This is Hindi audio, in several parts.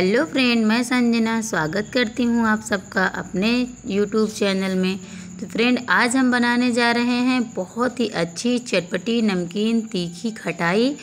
हेलो फ्रेंड मैं संजना स्वागत करती हूँ आप सबका अपने यूट्यूब चैनल में तो फ्रेंड आज हम बनाने जा रहे हैं बहुत ही अच्छी चटपटी नमकीन तीखी खटाई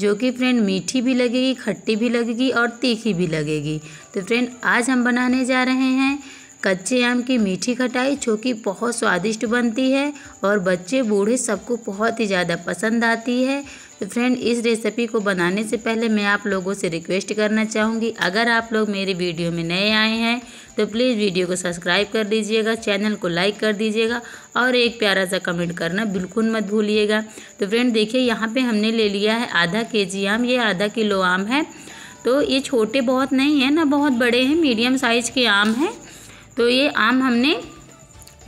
जो कि फ्रेंड मीठी भी लगेगी खट्टी भी लगेगी और तीखी भी लगेगी तो फ्रेंड आज हम बनाने जा रहे हैं कच्चे आम की मीठी खटाई जो कि बहुत स्वादिष्ट बनती है और बच्चे बूढ़े सबको बहुत ही ज़्यादा पसंद आती है तो फ्रेंड इस रेसिपी को बनाने से पहले मैं आप लोगों से रिक्वेस्ट करना चाहूँगी अगर आप लोग मेरे वीडियो में नए आए हैं तो प्लीज़ वीडियो को सब्सक्राइब कर दीजिएगा चैनल को लाइक कर दीजिएगा और एक प्यारा सा कमेंट करना बिल्कुल मत भूलिएगा तो फ्रेंड देखिए यहाँ पर हमने ले लिया है आधा के जी आम ये आधा किलो आम है तो ये छोटे बहुत नहीं हैं ना बहुत बड़े हैं मीडियम साइज़ के आम हैं तो ये आम हमने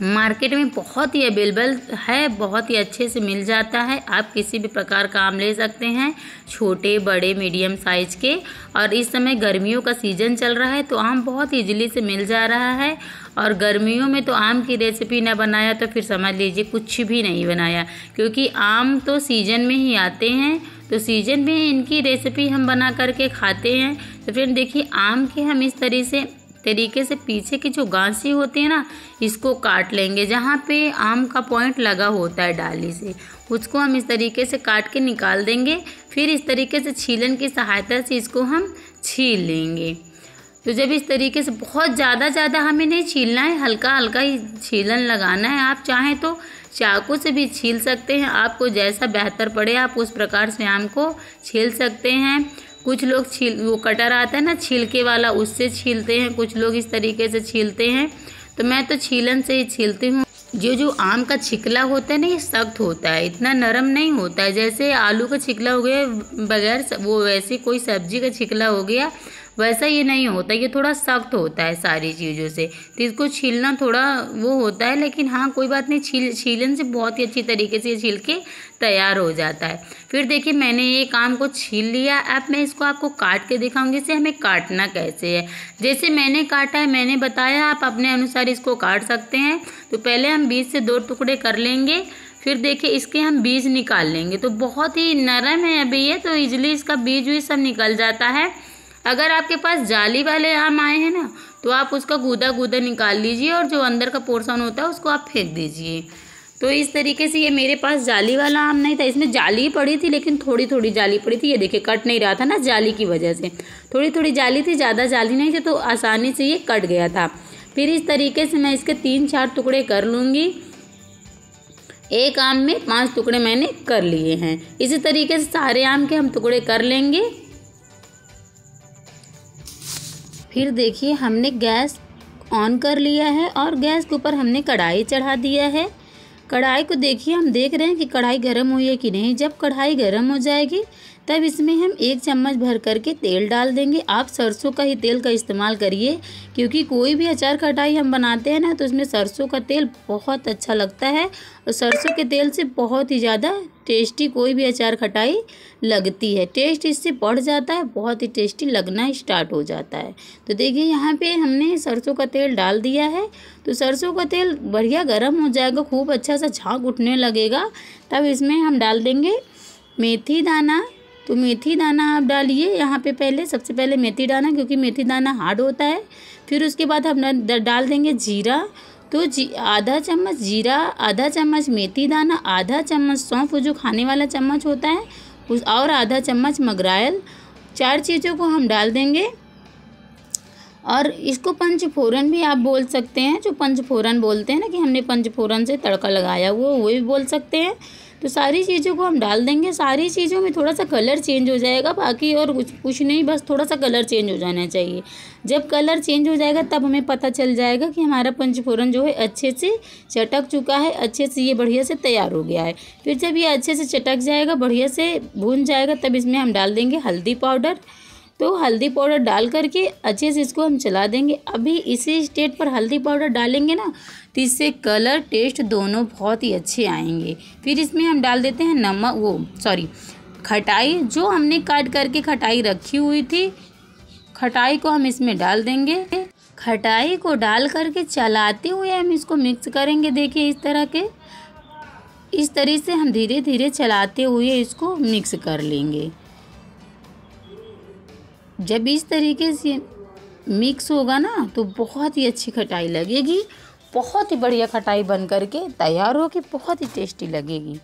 मार्केट में बहुत ही अवेलेबल है बहुत ही अच्छे से मिल जाता है आप किसी भी प्रकार का आम ले सकते हैं छोटे बड़े मीडियम साइज के और इस समय गर्मियों का सीज़न चल रहा है तो आम बहुत ईजिली से मिल जा रहा है और गर्मियों में तो आम की रेसिपी ना बनाया तो फिर समझ लीजिए कुछ भी नहीं बनाया क्योंकि आम तो सीज़न में ही आते हैं तो सीज़न में इनकी रेसिपी हम बना करके खाते हैं तो फ्रेंड देखिए आम के हम इस तरह से तरीके से पीछे की जो गांसी होती है ना इसको काट लेंगे जहाँ पे आम का पॉइंट लगा होता है डाली से उसको हम इस तरीके से काट के निकाल देंगे फिर इस तरीके से छीलन की सहायता से इसको हम छील लेंगे तो जब इस तरीके से बहुत ज़्यादा ज़्यादा हमें नहीं छीलना है हल्का हल्का ही छीलन लगाना है आप चाहें तो चाकू से भी छील सकते हैं आपको जैसा बेहतर पड़े आप उस प्रकार से आम को छील सकते हैं कुछ लोग छील वो कटर आता है ना छिलके वाला उससे छीलते हैं कुछ लोग इस तरीके से छीलते हैं तो मैं तो छीलन से ही छीलती हूँ जो जो आम का छिकला होता है ना ये सख्त होता है इतना नरम नहीं होता है जैसे आलू का छिकला हो गया बगैर वो वैसे कोई सब्जी का छिकला हो गया वैसा ये नहीं होता ये थोड़ा सख्त होता है सारी चीज़ों से तो इसको छीलना थोड़ा वो होता है लेकिन हाँ कोई बात नहीं छील छीलन से बहुत ही अच्छी तरीके से ये छील के तैयार हो जाता है फिर देखिए मैंने ये काम को छील लिया अब मैं इसको आपको काट के दिखाऊंगी इसे हमें काटना कैसे है जैसे मैंने काटा है मैंने बताया आप अपने अनुसार इसको काट सकते हैं तो पहले हम बीज से दो टुकड़े कर लेंगे फिर देखिए इसके हम बीज निकाल लेंगे तो बहुत ही नरम है अभी ये तो इजली इसका बीज भी सब निकल जाता है अगर आपके पास जाली वाले आम आए हैं ना तो आप उसका गूदा गूदा निकाल लीजिए और जो अंदर का पोर्सन होता है उसको आप फेंक दीजिए तो इस तरीके से ये मेरे पास जाली वाला आम नहीं था इसमें जाली पड़ी थी लेकिन थोड़ी थोड़ी जाली पड़ी थी ये देखिए कट नहीं रहा था ना जाली की वजह से थोड़ी थोड़ी जाली थी ज़्यादा जाली नहीं थी तो आसानी से ये कट गया था फिर इस तरीके से मैं इसके तीन चार टुकड़े कर लूँगी एक आम में पांच टुकड़े मैंने कर लिए हैं इसी तरीके से सारे आम के हम टुकड़े कर लेंगे फिर देखिए हमने गैस ऑन कर लिया है और गैस के ऊपर हमने कढ़ाई चढ़ा दिया है कढ़ाई को देखिए हम देख रहे हैं कि कढ़ाई गर्म हुई है कि नहीं जब कढ़ाई गर्म हो जाएगी तब इसमें हम एक चम्मच भर करके तेल डाल देंगे आप सरसों का ही तेल का इस्तेमाल करिए क्योंकि कोई भी अचार खटाई हम बनाते हैं ना तो उसमें सरसों का तेल बहुत अच्छा लगता है और सरसों के तेल से बहुत ही ज़्यादा टेस्टी कोई भी अचार खटाई लगती है टेस्ट इससे बढ़ जाता है बहुत ही टेस्टी लगना स्टार्ट हो जाता है तो देखिए यहाँ पे हमने सरसों का तेल डाल दिया है तो सरसों का तेल बढ़िया गर्म हो जाएगा खूब अच्छा सा झाँक उठने लगेगा तब इसमें हम डाल देंगे मेथी दाना तो मेथी दाना आप डालिए यहाँ पे पहले सबसे पहले मेथी दाना क्योंकि मेथी दाना हार्ड होता है फिर उसके बाद हम डाल देंगे जीरा तो जी आधा चम्मच जीरा आधा चम्मच मेथी दाना आधा चम्मच सौंफ जो खाने वाला चम्मच होता है उस और आधा चम्मच मगरायल चार चीज़ों को हम डाल देंगे और इसको पंचफोरन भी आप बोल सकते हैं जो पंचफोरन बोलते हैं ना कि हमने पंचफोरन से तड़का लगाया हुआ वो भी बोल सकते हैं तो सारी चीज़ों को हम डाल देंगे सारी चीज़ों में थोड़ा सा कलर चेंज हो जाएगा बाकी और कुछ कुछ नहीं बस थोड़ा सा कलर चेंज हो जाना चाहिए जब कलर चेंज हो जाएगा तब हमें पता चल जाएगा कि हमारा पंचफोरन जो है अच्छे से चटक चुका है अच्छे से ये बढ़िया से तैयार हो गया है फिर जब ये अच्छे से चटक जाएगा बढ़िया से भून जाएगा तब इसमें हम डाल देंगे हल्दी पाउडर तो हल्दी पाउडर डाल करके अच्छे से इसको हम चला देंगे अभी इसी स्टेट पर हल्दी पाउडर डालेंगे ना तो इससे कलर टेस्ट दोनों बहुत ही अच्छे आएंगे फिर इसमें हम डाल देते हैं नमक वो सॉरी खटाई जो हमने काट करके खटाई रखी हुई थी खटाई को हम इसमें डाल देंगे खटाई को डाल करके चलाते हुए हम इसको मिक्स करेंगे देखिए इस तरह के इस तरह से हम धीरे धीरे चलाते हुए इसको मिक्स कर लेंगे जब इस तरीके से मिक्स होगा ना तो बहुत ही अच्छी खटाई लगेगी बहुत ही बढ़िया खटाई बन करके तैयार होगी बहुत ही टेस्टी लगेगी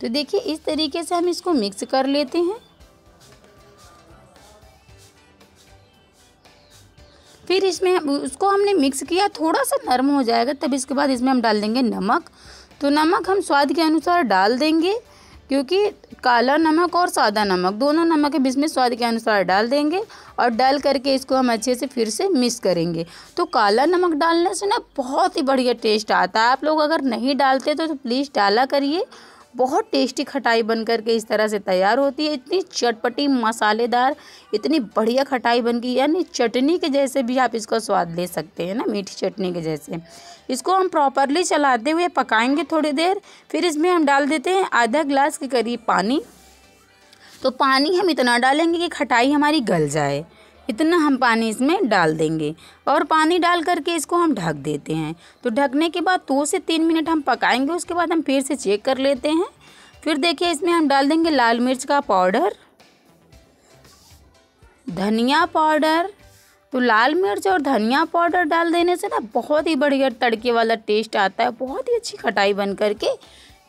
तो देखिए इस तरीके से हम इसको मिक्स कर लेते हैं फिर इसमें उसको हमने मिक्स किया थोड़ा सा नरम हो जाएगा तब इसके बाद इसमें हम डाल देंगे नमक तो नमक हम स्वाद के अनुसार डाल देंगे क्योंकि काला नमक और सादा नमक दोनों नमक बीच में स्वाद के अनुसार डाल देंगे और डाल करके इसको हम अच्छे से फिर से मिक्स करेंगे तो काला नमक डालने से ना बहुत ही बढ़िया टेस्ट आता है आप लोग अगर नहीं डालते तो, तो प्लीज़ डाला करिए बहुत टेस्टी खटाई बन करके इस तरह से तैयार होती है इतनी चटपटी मसालेदार इतनी बढ़िया खटाई बन गई यानी चटनी के जैसे भी आप इसका स्वाद ले सकते हैं ना मीठी चटनी के जैसे इसको हम प्रॉपरली चलाते हुए पकाएंगे थोड़ी देर फिर इसमें हम डाल देते हैं आधा ग्लास के करीब पानी तो पानी हम इतना डालेंगे कि खटाई हमारी गल जाए इतना हम पानी इसमें डाल देंगे और पानी डाल करके इसको हम ढक देते हैं तो ढकने के बाद दो से तीन मिनट हम पकाएंगे उसके बाद हम फिर से चेक कर लेते हैं फिर देखिए इसमें हम डाल देंगे लाल मिर्च का पाउडर धनिया पाउडर तो लाल मिर्च और धनिया पाउडर डाल देने से ना बहुत ही बढ़िया तड़के वाला टेस्ट आता है बहुत ही अच्छी खटाई बन करके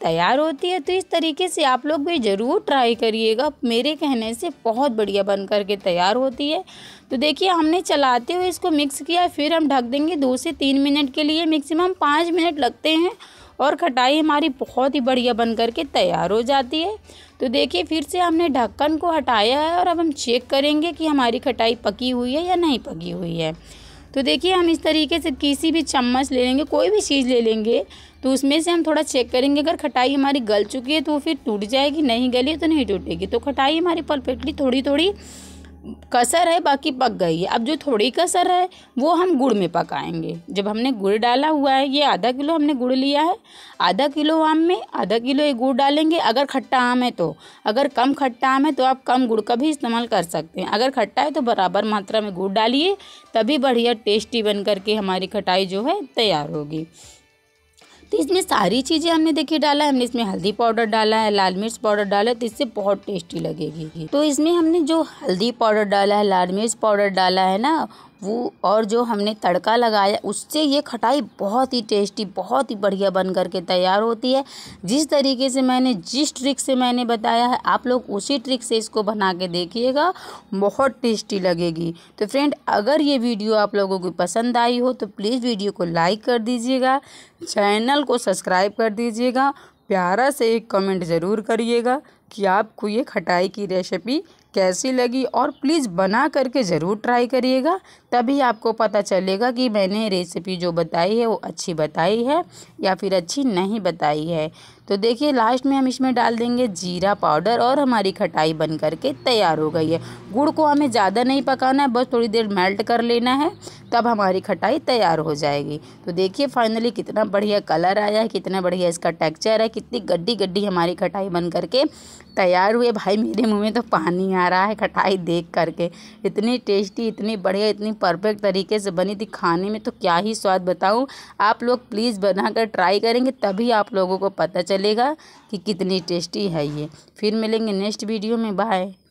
तैयार होती है तो इस तरीके से आप लोग भी ज़रूर ट्राई करिएगा मेरे कहने से बहुत बढ़िया बन करके तैयार होती है तो देखिए हमने चलाते हुए इसको मिक्स किया फिर हम ढक देंगे दो से तीन मिनट के लिए मैक्सिमम पाँच मिनट लगते हैं और खटाई हमारी बहुत ही बढ़िया बन करके तैयार हो जाती है तो देखिए फिर से हमने ढक्कन को हटाया है और अब हम चेक करेंगे कि हमारी खटाई पकी हुई है या नहीं पकी हुई है तो देखिए हम इस तरीके से किसी भी चम्मच ले लेंगे कोई भी चीज़ ले लेंगे तो उसमें से हम थोड़ा चेक करेंगे अगर खटाई हमारी गल चुकी है तो वो फिर टूट जाएगी नहीं गली तो नहीं टूटेगी तो खटाई हमारी परफेक्टली थोड़ी थोड़ी कसर है बाकी पक गई है अब जो थोड़ी कसर है वो हम गुड़ में पकाएंगे जब हमने गुड़ डाला हुआ है ये आधा किलो हमने गुड़ लिया है आधा किलो आम में आधा किलो ये गुड़ डालेंगे अगर खट्टा आम है तो अगर कम खट्टा आम है तो आप कम गुड़ का भी इस्तेमाल कर सकते हैं अगर खट्टा है तो बराबर मात्रा में गुड़ डालिए तभी बढ़िया टेस्टी बन करके हमारी खटाई जो है तैयार होगी तो इसमें सारी चीज़ें हमने देखिए डाला है हमने इसमें हल्दी पाउडर डाला है लाल मिर्च पाउडर डाला है तो इससे बहुत टेस्टी लगेगी तो इसमें हमने जो हल्दी पाउडर डाला है लाल मिर्च पाउडर डाला है ना वो और जो हमने तड़का लगाया उससे ये खटाई बहुत ही टेस्टी बहुत ही बढ़िया बन करके के तैयार होती है जिस तरीके से मैंने जिस ट्रिक से मैंने बताया है आप लोग उसी ट्रिक से इसको बना के देखिएगा बहुत टेस्टी लगेगी तो फ्रेंड अगर ये वीडियो आप लोगों को पसंद आई हो तो प्लीज़ वीडियो को लाइक कर दीजिएगा चैनल को सब्सक्राइब कर दीजिएगा प्यारा से एक कमेंट ज़रूर करिएगा कि आपको ये खटाई की रेसिपी कैसी लगी और प्लीज़ बना करके ज़रूर ट्राई करिएगा तभी आपको पता चलेगा कि मैंने रेसिपी जो बताई है वो अच्छी बताई है या फिर अच्छी नहीं बताई है तो देखिए लास्ट में हम इसमें डाल देंगे जीरा पाउडर और हमारी खटाई बन करके तैयार हो गई है गुड़ को हमें ज़्यादा नहीं पकाना है बस थोड़ी देर मेल्ट कर लेना है तब हमारी खटाई तैयार हो जाएगी तो देखिए फाइनली कितना बढ़िया कलर आया है कितना बढ़िया इसका टेक्चर है कितनी गड्ढी गड्ढी हमारी खटाई बन करके तैयार हुए भाई मेरे मुंह में तो पानी आ रहा है खटाई देख करके इतनी टेस्टी इतनी बढ़िया इतनी परफेक्ट तरीके से बनी थी खाने में तो क्या ही स्वाद बताऊँ आप लोग प्लीज़ बनाकर ट्राई करेंगे तभी आप लोगों को पता चलेगा कि कितनी टेस्टी है ये फिर मिलेंगे नेक्स्ट वीडियो में बाय